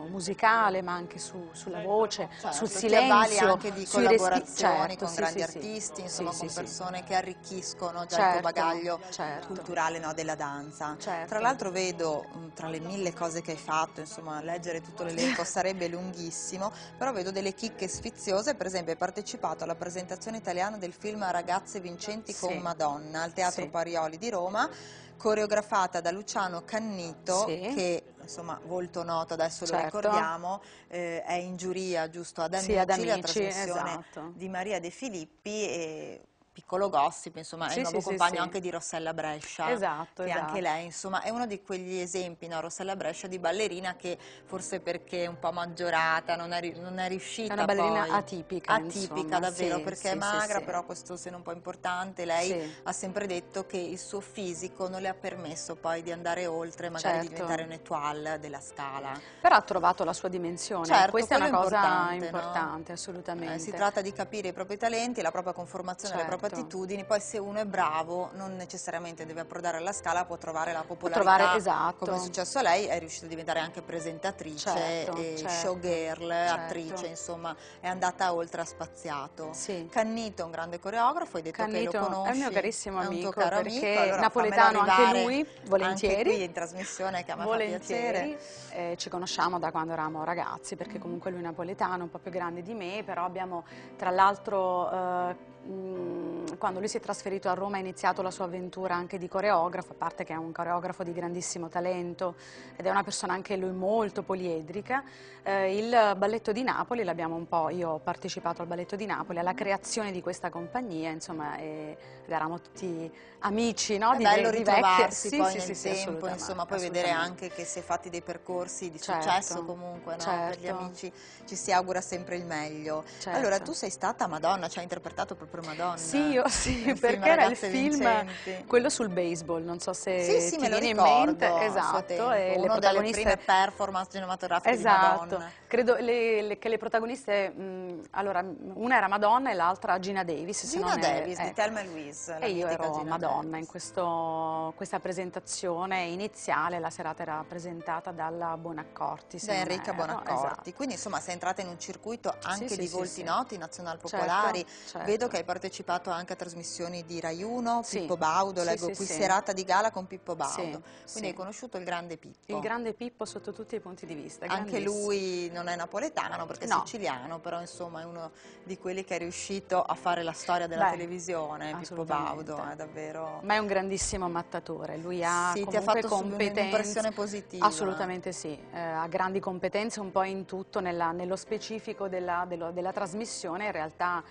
musicale ma anche su, sulla certo. voce, certo, sul silenzio, vale anche di collaborazioni certo, con sì, grandi sì, artisti, sì, insomma con persone che arricchiscono già certo, il tuo certo, bagaglio certo. culturale no, della danza. Tra l'altro vedo mm, tra le mille cose che hai fatto, insomma leggere tutto l'elenco sarebbe lunghissimo, però vedo delle chicche sfiziose, per esempio hai partecipato alla presentazione italiana del film Ragazze vincenti con Madonna al Teatro Parioli Pozzuoli di Roma, coreografata da Luciano Cannito, sì. che insomma volto noto, adesso certo. lo ricordiamo, eh, è in giuria giusto ad Amici, sì, ad amici la trasmissione esatto. di Maria De Filippi e piccolo gossip, insomma, sì, è il nuovo sì, compagno sì, anche di Rossella Brescia. Esatto, che esatto. anche lei, insomma, è uno di quegli esempi, no? Rossella Brescia di ballerina che forse perché è un po' maggiorata, non è, non è riuscita È una ballerina poi, atipica, Atipica, insomma. davvero, perché è magra, però questo se non un po' importante. Lei ha sempre detto che il suo fisico non le ha permesso poi di andare oltre, magari certo. di diventare un della scala. Però ha trovato la sua dimensione, certo, questa è una cosa importante, importante no? assolutamente. Eh, si tratta di capire i propri talenti, la propria conformazione, certo. la propria Certo. attitudini, poi se uno è bravo non necessariamente deve approdare alla scala, può trovare la popolarità, può trovare, esatto. come è successo a lei, è riuscita a diventare anche presentatrice, certo, certo, showgirl, certo. attrice, insomma è andata oltre a spaziato. Sì. Cannito è un grande coreografo, hai detto Cannito che lo conosci, è il mio carissimo amico, caro perché amico. Allora, napoletano anche lui, volentieri. Anche qui in trasmissione che a me volentieri. Eh, ci conosciamo da quando eravamo ragazzi perché mm. comunque lui è napoletano, un po' più grande di me, però abbiamo tra l'altro... Eh, Mm, quando lui si è trasferito a Roma ha iniziato la sua avventura anche di coreografo, a parte che è un coreografo di grandissimo talento ed è una persona anche lui molto poliedrica. Eh, il balletto di Napoli, l'abbiamo un po', io ho partecipato al balletto di Napoli, alla creazione di questa compagnia, insomma, e, ed eravamo tutti amici, no? È di, bello ritrovarsi poi sì, nel sì, tempo, sì, insomma, poi vedere anche che si è fatti dei percorsi di certo, successo comunque, no? certo. per gli certo. amici ci si augura sempre il meglio. Certo. Allora, tu sei stata Madonna, ci hai interpretato proprio proprio Madonna. Sì, io, sì perché era il film, vincenti. quello sul baseball, non so se sì, sì, ti viene in mente. Esatto, e Uno le protagoniste... delle prime performance cinematografiche esatto. di Madonna. Credo le, le, che le protagoniste, mh, allora, una era Madonna e l'altra Gina Davis. Gina Davis, è, di eh. Thelma Louise. E io ero Gina Madonna Davis. in questo, questa presentazione iniziale, la serata era presentata dalla Bonaccorti. Da Enrica Bonaccorti, no, esatto. quindi insomma sei entrata in un circuito anche sì, di volti noti, nazionalpopolari, certo, certo. vedo che hai partecipato anche a trasmissioni di Rai 1, sì. Pippo Baudo, sì, leggo sì, qui serata di gala con Pippo Baudo, quindi hai conosciuto il grande Pippo. Il grande Pippo sotto tutti i punti di vista. Anche lui non è napoletano perché è siciliano, però insomma è uno di quelli che è riuscito a fare la storia della Beh, televisione, Pippo Baudo, è davvero... Ma è un grandissimo mattatore, lui ha sì, ti ha fatto competenze... un'impressione positiva. Assolutamente sì, eh, ha grandi competenze un po' in tutto, nella, nello specifico della, dello, della trasmissione in realtà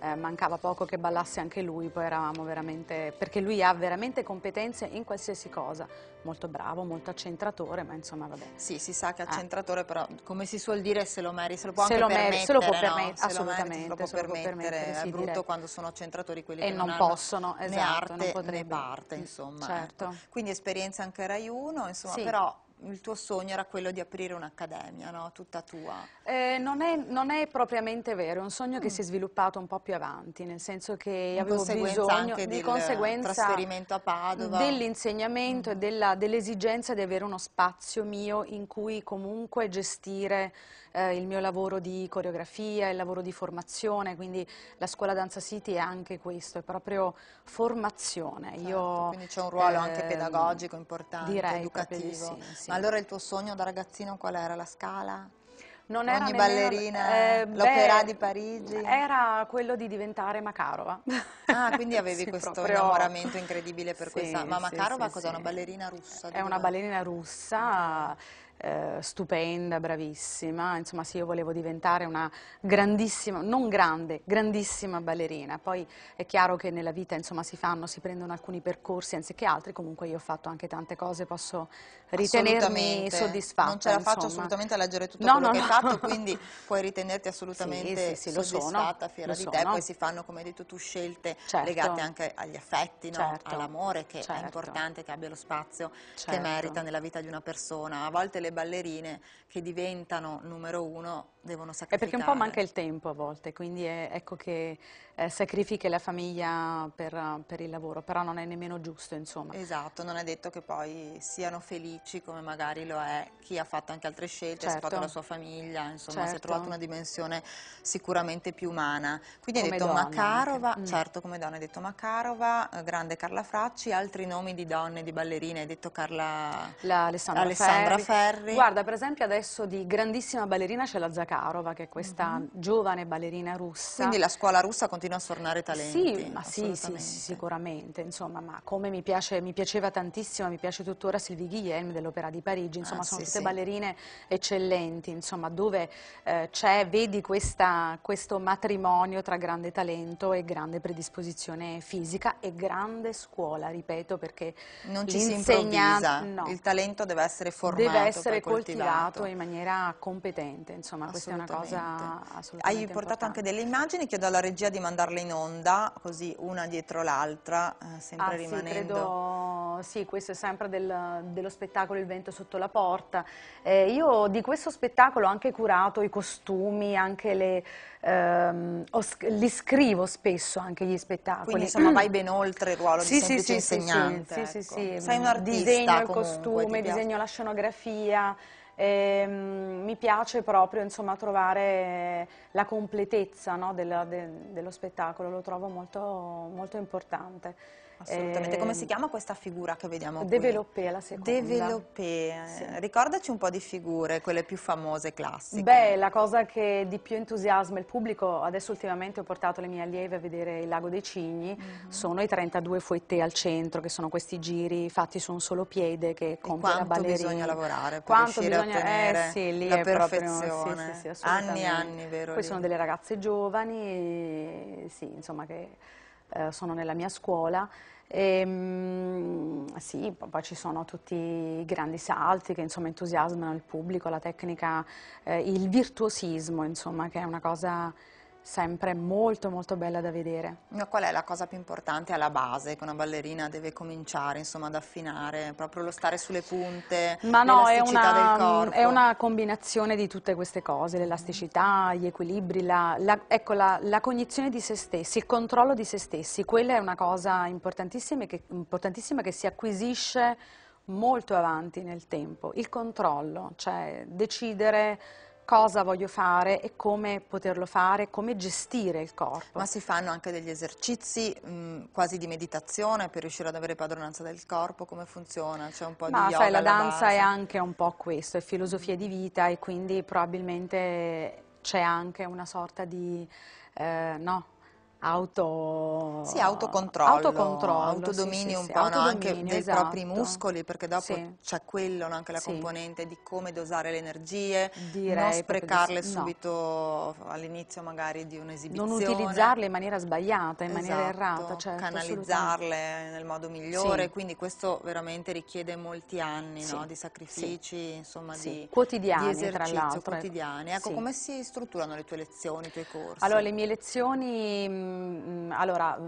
eh, mancava poco che ballasse anche lui, poi eravamo veramente, perché lui ha veramente competenze in qualsiasi cosa, molto bravo, molto accentratore, ma insomma vabbè. Sì, si sa che ah. accentratore eh. però, come si suol dire, se lo merita, se lo può se anche lo permettere, se lo può permettere, no? Se assolutamente, lo meriti, se lo può permettere, sì, è brutto direi. quando sono accentratori quelli e che non, non possono, esatto, né arte non né parte, mm, insomma. Certo. Ecco. Quindi esperienza anche Rai 1, insomma, sì. però il tuo sogno era quello di aprire un'accademia, no? tutta tua. Eh, non, è, non, è, propriamente vero, è un sogno mm. che si è sviluppato un po' più avanti, nel senso che In avevo bisogno di conseguenza dell'insegnamento mm. e dell'esigenza dell di avere uno spazio mio in cui comunque gestire eh, il mio lavoro di coreografia, il lavoro di formazione, quindi la scuola Danza City è anche questo, è proprio formazione. Certo, Io, quindi c'è un ruolo eh, anche ehm, pedagogico importante, direi educativo. Sì, sì. Ma allora il tuo sogno da ragazzino qual era? La scala? non era ogni ballerina eh, l'opera di Parigi? Era quello di diventare Makarova. Ah, quindi avevi sì, questo proprio... innamoramento incredibile per sì, questa... Ma Makarova sì, cos'è? Una ballerina russa? È una ballerina russa ah eh, stupenda, bravissima, insomma sì, io volevo diventare una grandissima, non grande, grandissima ballerina. Poi è chiaro che nella vita insomma si fanno, si prendono alcuni percorsi anziché altri, comunque io ho fatto anche tante cose, posso ritenermi soddisfatta. Non ce la faccio insomma. assolutamente a leggere tutto no, quello no, che no. hai fatto, quindi puoi ritenerti assolutamente sì, sì, sì, soddisfatta, sono, fiera di sono. te, poi si fanno come hai detto tu scelte certo. legate anche agli affetti, certo. all'amore che certo. è importante che abbia lo spazio che certo. merita nella vita di una persona. A volte le le ballerine che diventano numero uno devono sacrificare. È perché un po' manca il tempo a volte, quindi è, ecco che eh, sacrifichi la famiglia per, per, il lavoro, però non è nemmeno giusto insomma. Esatto, non è detto che poi siano felici come magari lo è chi ha fatto anche altre scelte, certo. ha sposato la sua famiglia, insomma certo. si è certo. trovato una dimensione sicuramente più umana. Quindi come mm. certo, hai detto Makarova, mm. certo come donna hai detto Makarova, grande Carla Fracci, altri nomi di donne, di ballerine, hai detto Carla... La Alessandra, Alessandra Ferri. Ferri. Guarda, per esempio adesso di grandissima ballerina c'è la Zakarova che è questa mm -hmm. giovane ballerina russa. Quindi la scuola russa continua continua a sfornare talenti. Sì, sì, sì, sicuramente, insomma, ma come mi, piace, mi, piaceva tantissimo, mi piace tuttora Sylvie Guillaume dell'Opera di Parigi, insomma, ah, sono sì, tutte sì. ballerine eccellenti, insomma, dove eh, c'è, vedi questa, questo matrimonio tra grande talento e grande predisposizione fisica e grande scuola, ripeto, perché non ci si improvvisa, no. il talento deve essere formato, deve essere coltivato, coltivato in maniera competente, insomma, questa è una cosa assolutamente Hai portato importante. anche delle immagini, chiedo alla regia di mandare mandarle in onda, così una dietro l'altra, eh, sempre ah, rimanendo... Sì, credo, sì, questo è sempre del, dello spettacolo Il vento sotto la porta. Eh, io di questo spettacolo ho anche curato i costumi, anche le, ehm, ho, li scrivo spesso anche gli spettacoli. Quindi insomma vai ben oltre il ruolo sì, di semplice sì, insegnante. Sì, sì, ecco. sì, sì, Sei un artista Disegno comunque, il costume, disegno la scenografia. E, ehm, mi piace proprio insomma, trovare la completezza no, della, de, dello spettacolo, lo trovo molto, molto importante. Assolutamente, eh, come si ehm, chiama questa figura che vediamo Developé, qui? la seconda. Developé, sì. ricordaci un po' di figure, quelle più famose, classiche. Beh, la cosa che di più entusiasma il pubblico, adesso ultimamente ho portato le mie allieve a vedere il lago dei Cigni, mm -hmm. sono i 32 fuette al centro, che sono questi giri fatti su un solo piede che compie la ballerina. Quanto bisogna lavorare per quanto riuscire bisogna, a eh, ottenere eh, sì, lì la perfezione, proprio, sì, sì, sì, anni e anni, vero? Poi lì. sono delle ragazze giovani, sì, insomma che eh, sono nella mia scuola. E, ehm, mh, sì, poi ci sono tutti i grandi salti che insomma, entusiasmano il pubblico, la tecnica, eh, il virtuosismo, insomma, che è una cosa sempre molto molto bella da vedere. Ma qual è la cosa più importante alla base che una ballerina deve cominciare insomma, ad affinare? Proprio lo stare sulle punte, Ma no, è una, mm, è una, combinazione di tutte queste cose, l'elasticità, gli equilibri, la, la, ecco, la, la, cognizione di se stessi, il controllo di se stessi, quella è una cosa importantissima che, importantissima che si acquisisce molto avanti nel tempo, il controllo, cioè decidere cosa voglio fare e come poterlo fare, come gestire il corpo. Ma si fanno anche degli esercizi mh, mm, quasi di meditazione per riuscire ad avere padronanza del corpo, come funziona? C'è un po' Ma, di yoga sai, la danza base. è anche un po' questo, è filosofia di vita e quindi probabilmente c'è anche una sorta di... Eh, no, Auto... Sì, autocontrollo, autocontrollo autodominio sì, sì, un po' no? anche esatto. dei propri muscoli, perché dopo c'è quello, no? anche la componente di come dosare le energie, Direi non sprecarle subito no. all'inizio magari di un'esibizione. Non utilizzarle in maniera sbagliata, in esatto. maniera errata. Certo, canalizzarle nel modo migliore, quindi questo veramente richiede molti anni di sacrifici, insomma di, quotidiani, di esercizio eh. quotidiani. Ecco, come si strutturano le tue lezioni, i tuoi corsi? Allora, le mie lezioni mm, Ehm, allora,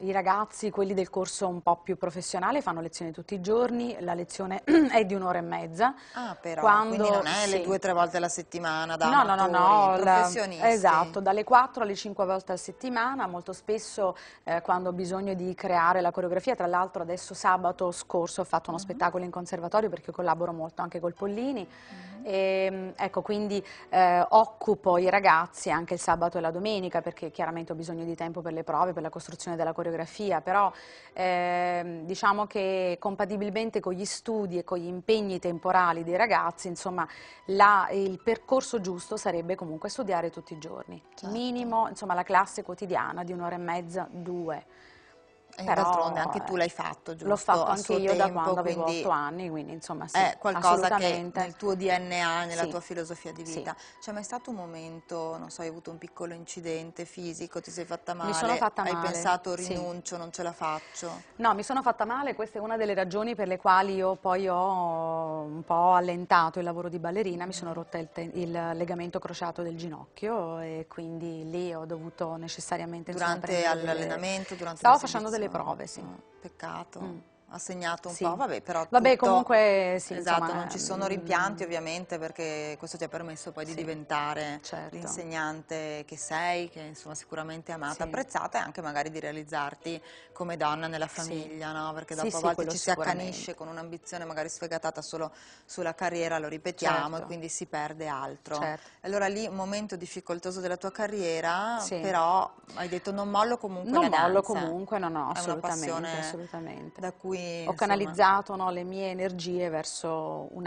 i ragazzi, quelli del corso un po' più professionale, fanno lezioni tutti i giorni, la lezione è di un'ora e mezza. Ah, però, quando, quindi non è sì. le due o tre volte alla settimana da No, amatori, no, no, no la, esatto, dalle quattro alle cinque volte a settimana, molto spesso eh, quando ho bisogno di creare la coreografia, tra l'altro adesso sabato scorso ho fatto uno uh mm-hmm. -huh. spettacolo in conservatorio perché collaboro molto anche col Pollini, uh -huh. e, ecco, quindi eh, occupo i ragazzi anche il sabato e la domenica perché chiaramente ho bisogno di tempo per le prove, per la costruzione della coreografia coreografia, però eh, diciamo che compatibilmente con gli studi e con gli impegni temporali dei ragazzi, insomma, la, il percorso giusto sarebbe comunque studiare tutti i giorni. Certo. Minimo, insomma, la classe quotidiana di un'ora e mezza, due e eh, d'altronde anche tu l'hai fatto, giusto? L'ho fatto anche io tempo, da quando avevo quindi... 8 anni, quindi insomma sì, È eh, qualcosa che nel tuo DNA, nella sì. tua filosofia di vita. Sì. C'è mai stato un momento, non so, hai avuto un piccolo incidente fisico, ti sei fatta male? Mi sono fatta male. Hai pensato rinuncio, non ce la faccio? No, mi sono fatta male, questa è una delle ragioni per le quali io poi ho un po' allentato il lavoro di ballerina, mi sono rotta il, il legamento crociato del ginocchio e quindi lì ho dovuto necessariamente... Durante l'allenamento, durante Stavo facendo delle prove, sì. Peccato. Mm ha segnato un sì. po', vabbè però Vabbè tutto... comunque sì, Esatto, insomma, non ci sono mm, rimpianti ovviamente perché questo ti ha permesso poi di diventare certo. l'insegnante che sei, che insomma sicuramente amata, sì. apprezzata e anche magari di realizzarti come donna nella famiglia, no? Perché dopo a volte ci si accanisce con un'ambizione magari sfegatata solo sulla carriera, lo ripetiamo, certo. e quindi si perde altro. Certo. Allora lì un momento difficoltoso della tua carriera, però hai detto non mollo comunque Non mollo danza. comunque, no no, assolutamente, assolutamente. Da cui cui... Ho insomma... canalizzato no, le mie energie verso un,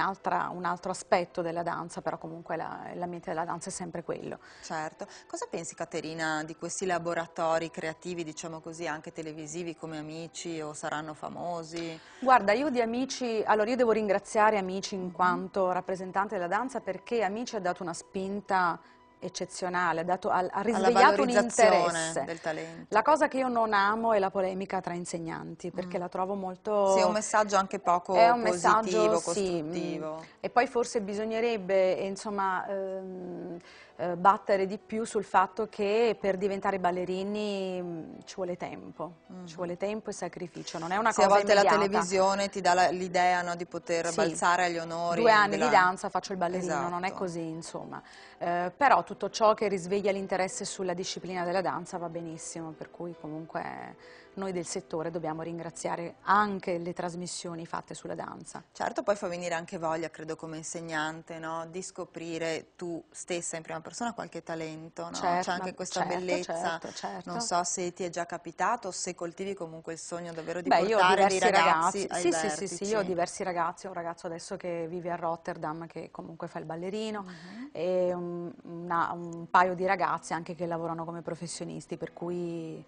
un, altro aspetto della danza, però comunque l'ambiente la, della danza è sempre quello. Certo. Cosa pensi Caterina di questi laboratori creativi, diciamo così, anche televisivi come Amici o saranno famosi? Guarda, io di Amici, allora io devo ringraziare Amici in quanto rappresentante della danza perché Amici ha dato una spinta eccezionale, ha, dato, ha, ha risvegliato un interesse. Del talento. La cosa che io non amo è la polemica tra insegnanti, perché mm. la trovo molto... Sì, è un messaggio anche poco è un positivo, mm. costruttivo. Sì. E poi forse bisognerebbe, insomma... Ehm, eh, battere di più sul fatto che per diventare ballerini mm, ci vuole tempo, mm. ci vuole tempo e sacrificio, non è una sì, cosa Se a volte immediata. la televisione ti dà l'idea no, di poter sì. balzare agli onori. Due anni della... di danza faccio il ballerino, esatto. non è esatto. così insomma. Eh, però tutto ciò che risveglia l'interesse sulla disciplina della danza va benissimo, per cui comunque noi del settore dobbiamo ringraziare anche le trasmissioni fatte sulla danza. Certo, poi fa venire anche voglia, credo come insegnante, no? di scoprire tu stessa in prima persona qualche talento, no? certo, c'è anche questa certo, bellezza, certo, certo, non so se ti è già capitato o se coltivi comunque il sogno davvero di Beh, portare dei ragazzi, ragazzi ai sì, Sì, sì, sì, io ho diversi ragazzi, un ragazzo adesso che vive a Rotterdam che comunque fa il ballerino mm -hmm. e un, una, un paio di ragazze anche che lavorano come professionisti, per cui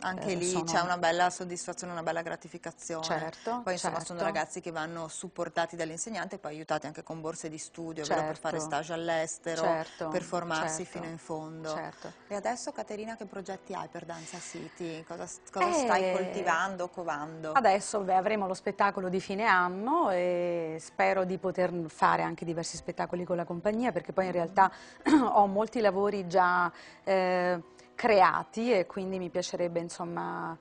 anche eh, lì sono... c'è una bella soddisfazione, una bella gratificazione. Certo, poi insomma certo. sono ragazzi che vanno supportati dall'insegnante e poi aiutati anche con borse di studio, certo. per fare certo. stage all'estero, certo, per formarsi certo. fino in fondo. Certo. E adesso Caterina che progetti hai per Danza City? Cosa, cosa eh... stai coltivando, covando? Adesso beh, avremo lo spettacolo di fine anno e spero di poter fare anche diversi spettacoli con la compagnia perché poi in realtà ho molti lavori già... Eh, creati e quindi mi piacerebbe insomma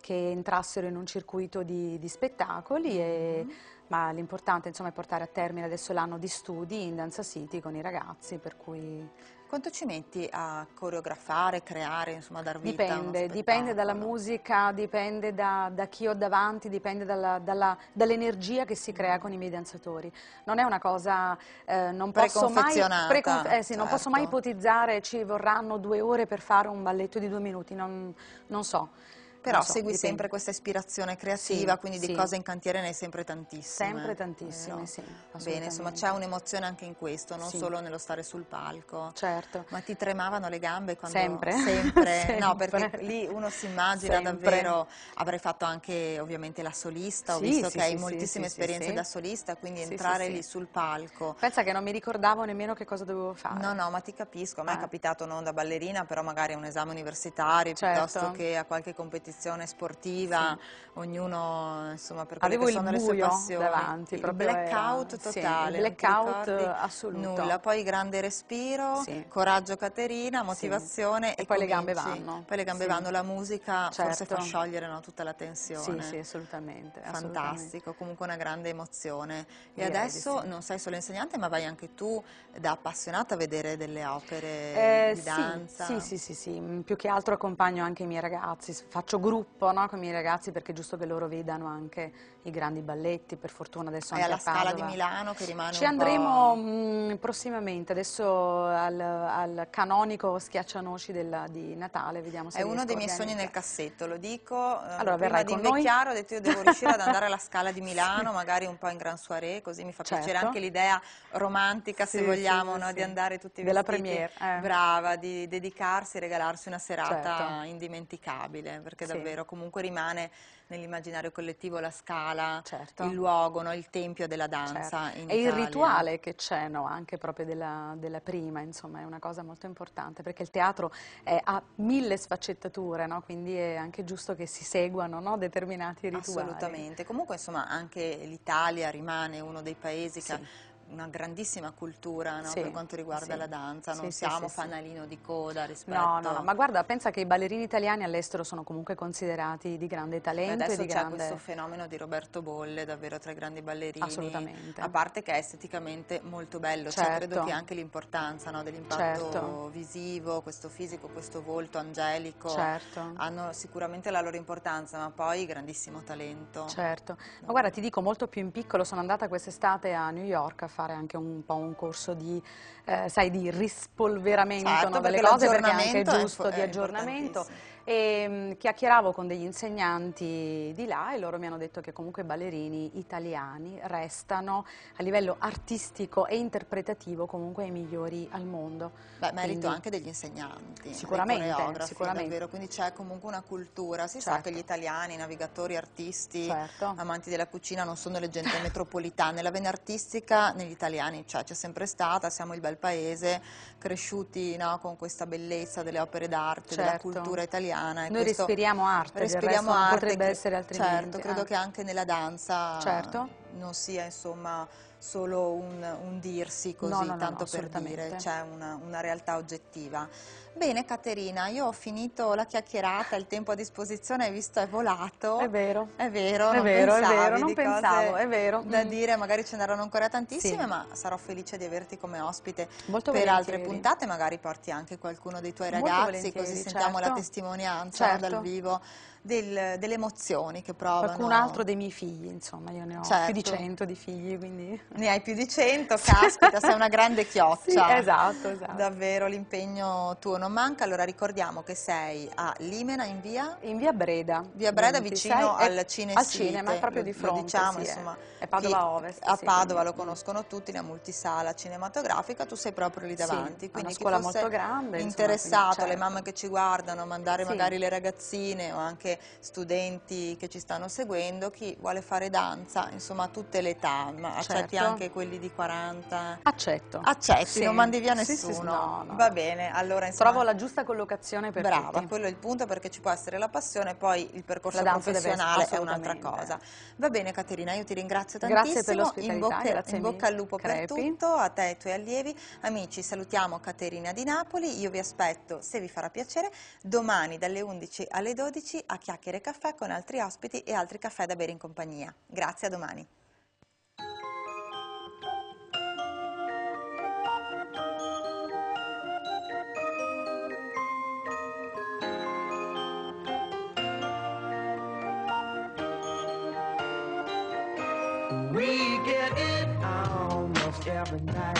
che entrassero in un circuito di, di spettacoli, e, mm -hmm. ma l'importante insomma è portare a termine adesso l'anno di studi in Danza City con i ragazzi, per cui quanto ci metti a coreografare, creare, insomma, dar vita Dipende, dipende dalla musica, dipende da, da, chi ho davanti, dipende dall'energia dall che si crea con i miei danzatori. Non è una cosa, eh, non, posso mai, eh, sì, certo. non posso certo. mai ipotizzare ci vorranno due ore per fare un balletto di due minuti, non, non so. Però so, segui dipende. sempre questa ispirazione creativa, sì, quindi sì. di cose in cantiere ne hai sempre tantissime. Sempre tantissime, eh, so. sì. Bene, insomma c'è un'emozione anche in questo, non sì. solo nello stare sul palco. Certo. Ma ti tremavano le gambe quando... Sempre. Sempre. sempre. No, perché lì uno si immagina sempre. davvero, avrei fatto anche ovviamente la solista, ho visto che hai moltissime esperienze da solista, quindi entrare lì sul palco. Pensa che non mi ricordavo nemmeno che cosa dovevo fare. No, no, ma ti capisco, a me è eh. capitato non da ballerina, però magari a un esame universitario, certo. piuttosto che a qualche competizione associazione sportiva, sì. ognuno insomma, per quelle Avevo che sono le sue passioni. Davanti, il blackout era, totale, sì, blackout assoluto. Nulla, poi grande respiro, sì. coraggio Caterina, motivazione e, e, poi le gambe vanno. Poi le gambe vanno, la musica certo. forse fa certo. sciogliere no, tutta la tensione. Sì, sì, assolutamente. Fantastico, assolutamente. comunque una grande emozione. E Direi adesso non sei solo insegnante ma vai anche tu da appassionata a vedere delle opere eh, di danza. Sì, sì, sì, sì, più che altro accompagno anche i miei ragazzi, faccio questo gruppo no, con i miei ragazzi perché è giusto che loro vedano anche i grandi balletti, per fortuna adesso anche e alla Scala di Milano che rimane Ci andremo mh, mm, prossimamente, adesso al, al canonico schiaccianoci della, di Natale, vediamo se È uno dei miei sogni nel cassetto, lo dico, eh, allora, prima di invecchiare ho detto io devo riuscire ad andare alla Scala di Milano, magari un po' in gran soirée, così mi fa certo. piacere anche l'idea romantica sì, se vogliamo, sì, no, sì. di andare tutti vestiti, Della premiere, eh. brava, di dedicarsi, regalarsi una serata certo. indimenticabile, perché davvero, comunque rimane nell'immaginario collettivo la scala, certo. il luogo, no? il tempio della danza. Certo. e il rituale che c'è, no? anche proprio della, della, prima, insomma, è una cosa molto importante, perché il teatro è, ha mille sfaccettature, no? quindi è anche giusto che si seguano determinati rituali. Assolutamente, comunque insomma anche l'Italia rimane uno dei paesi sì. che una grandissima cultura no? sì, per quanto riguarda sì. la danza, non sì, siamo fanalino di coda rispetto... No, no, ma guarda, pensa che i ballerini italiani all'estero sono comunque considerati di grande talento. E adesso c'è questo fenomeno di Roberto Bolle, davvero tra i grandi ballerini. Assolutamente. A parte che è esteticamente molto bello, certo. cioè, credo certo. che anche l'importanza no? dell'impatto certo. visivo, questo fisico, questo volto angelico, certo. hanno sicuramente la loro importanza, ma poi grandissimo talento. Certo, ma guarda ti dico molto più in piccolo, sono andata quest'estate a New York a fare anche un po' un corso di, eh, sai, di rispolveramento certo, no, delle perché cose perché è anche giusto è di aggiornamento e ehm, chiacchieravo con degli insegnanti di là e loro mi hanno detto che comunque i ballerini italiani restano a livello artistico e interpretativo comunque i migliori al mondo. Beh, merito Quindi, anche degli insegnanti, sicuramente, sicuramente. Davvero. Quindi c'è comunque una cultura, si certo. sa che gli certo. italiani, navigatori, artisti, certo. amanti della cucina non sono le gente metropolitane, la vena artistica negli italiani cioè, c'è cioè, sempre stata, siamo il bel paese, cresciuti no, con questa bellezza delle opere d'arte, certo. della cultura italiana italiana. Noi respiriamo arte, respiriamo resto, arte potrebbe che, essere altrimenti. Certo, credo eh. che anche nella danza certo. non sia insomma solo un, un dirsi così, no, no, tanto no, per dire, c'è una, una realtà oggettiva. Bene Caterina, io ho finito la chiacchierata, il tempo a disposizione hai visto è volato. È vero. È vero, è non vero, pensavi, è vero, non pensavo, è vero. Da mm. dire, magari ce n'erano ancora tantissime, sì. ma sarò felice di averti come ospite Molto per volentieri. altre puntate, magari porti anche qualcuno dei tuoi ragazzi, così sentiamo certo. la testimonianza certo. dal vivo. Del, delle emozioni che provano. Qualcun altro dei miei figli, insomma, io ne ho certo. più di certo. cento di figli, quindi... Ne hai più di cento caspita, sei una grande chioccia. Sì, esatto, esatto. Davvero l'impegno tuo non non manca, allora ricordiamo che sei a Limena in via? In via Breda. Via Breda vicino al Cinesite. Al cinema, è proprio di fronte. Lo diciamo, sì, insomma. È Padova Ovest. A Padova sì, lo conoscono tutti, la multisala cinematografica, tu sei proprio lì davanti. Sì, quindi una scuola molto grande. interessato, certo. le mamme che ci guardano, mandare sì. magari le ragazzine o anche studenti che ci stanno seguendo, chi vuole fare danza, insomma a tutte le età, ma certo. accetti anche quelli di 40? Accetto. Accetti, non mandi via nessuno. No, no. Va bene, allora insomma trovo la giusta collocazione per Brava, tutti. quello è il punto perché ci può essere la passione, poi il percorso professionale è un'altra cosa. Va bene Caterina, io ti ringrazio tantissimo, Grazie in bocca, in bocca al lupo crepi. per tutto, a te e ai tuoi allievi. Amici, salutiamo Caterina di Napoli, io vi aspetto, se vi farà piacere, domani dalle 11 alle 12 a Chiacchiere Caffè con altri ospiti e altri caffè da bere in compagnia. Grazie, a domani. When night.